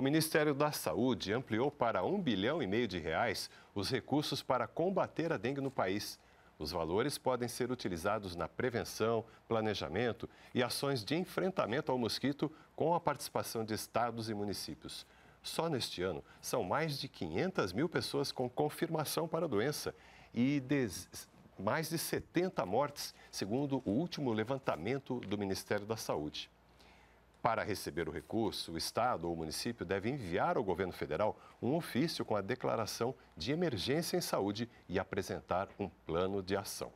O Ministério da Saúde ampliou para um bilhão e meio de reais os recursos para combater a dengue no país. Os valores podem ser utilizados na prevenção, planejamento e ações de enfrentamento ao mosquito com a participação de estados e municípios. Só neste ano, são mais de 500 mil pessoas com confirmação para a doença e des... mais de 70 mortes, segundo o último levantamento do Ministério da Saúde. Para receber o recurso, o Estado ou o município deve enviar ao governo federal um ofício com a declaração de emergência em saúde e apresentar um plano de ação.